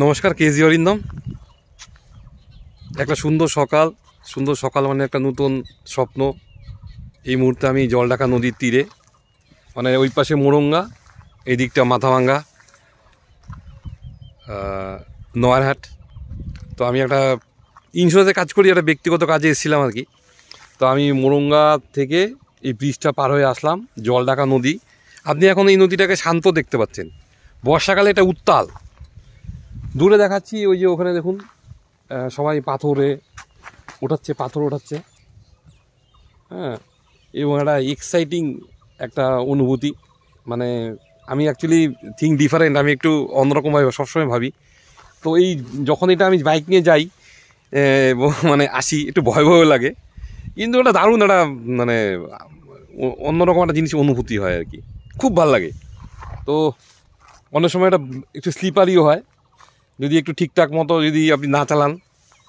নমস্কার কেজি অরিন্দম একটা সুন্দর সকাল সুন্দর সকাল মানে একটা নতুন স্বপ্ন এই মুহূর্তে আমি জলডাকা নদীর তীরে মানে ওই পাশে মোরঙ্গা এই দিকটা মাথাভাঙ্গা নয়ারহাট তো আমি একটা ইন্স্যুরেন্সে কাজ করি একটা ব্যক্তিগত কাজে এসেছিলাম আর কি তো আমি মোরঙ্গা থেকে এই ব্রিজটা পার হয়ে আসলাম জলডাকা নদী আপনি এখন এই নদীটাকে শান্ত দেখতে পাচ্ছেন বর্ষাকালে এটা উত্তাল দূরে দেখাচ্ছি ওই যে ওখানে দেখুন সবাই পাথরে ওঠাচ্ছে পাথর ওঠাচ্ছে হ্যাঁ এবং একটা এক্সাইটিং একটা অনুভূতি মানে আমি অ্যাকচুয়ালি থিঙ্ক ডিফারেন্ট আমি একটু অন্যরকমভাবে সবসময় ভাবি তো এই যখন এটা আমি বাইক নিয়ে যাই মানে আসি একটু ভয় ভয় লাগে কিন্তু ওটা দারুণ একটা মানে অন্যরকম একটা জিনিস অনুভূতি হয় আর কি খুব ভাল লাগে তো অনেক সময় এটা একটু স্লিপারিও হয় যদি একটু ঠিকঠাক মতো যদি আপনি না চালান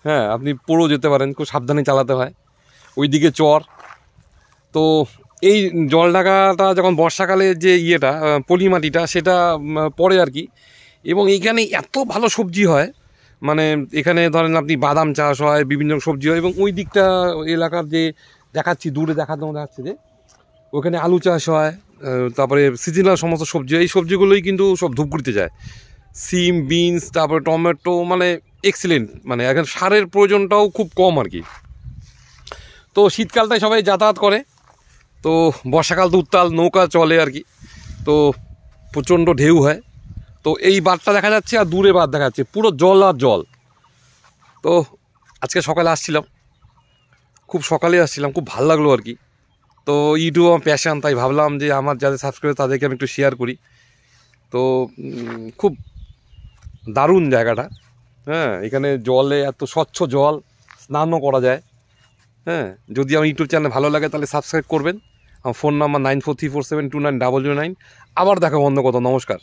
হ্যাঁ আপনি পড়েও যেতে পারেন খুব সাবধানে চালাতে হয় ওইদিকে চর তো এই জল ঢাকাটা যখন বর্ষাকালে যে ইয়েটা পলি মাটিটা সেটা পড়ে আর কি এবং এইখানে এত ভালো সবজি হয় মানে এখানে ধরেন আপনি বাদাম চাষ হয় বিভিন্ন সবজি হয় এবং ওই দিকটা এলাকার যে দেখাচ্ছি দূরে দেখানো যাচ্ছে যে ওখানে আলু চাষ হয় তারপরে সিজনাল সমস্ত সবজি এই সবজিগুলোই কিন্তু সব ধূপগুড়িতে যায় সিম বিনস তারপরে টমেটো মানে এক্সিলেন্ট মানে এখন সারের প্রয়োজনটাও খুব কম আর কি তো শীতকালটাই সবাই যাতায়াত করে তো বর্ষাকাল তো উত্তাল নৌকা চলে আর কি তো প্রচণ্ড ঢেউ হয় তো এই বাঁধটা দেখা যাচ্ছে আর দূরে বাঁধ দেখা যাচ্ছে পুরো জল আর জল তো আজকে সকালে আসছিলাম খুব সকালে আসছিলাম খুব ভালো লাগলো আর কি তো ইউটিউব আমার প্যাশান তাই ভাবলাম যে আমার যাদের সাবস্ক্রাইব তাদেরকে আমি একটু শেয়ার করি তো খুব দারুণ জায়গাটা হ্যাঁ এখানে জলে এত স্বচ্ছ জল স্নানও করা যায় হ্যাঁ যদি আমার ইউটিউব চ্যানেল ভালো লাগে তাহলে সাবস্ক্রাইব করবেন আমার phone number nine four three four seven two nine double nine আবার দেখা বন্ধ কত নমস্কার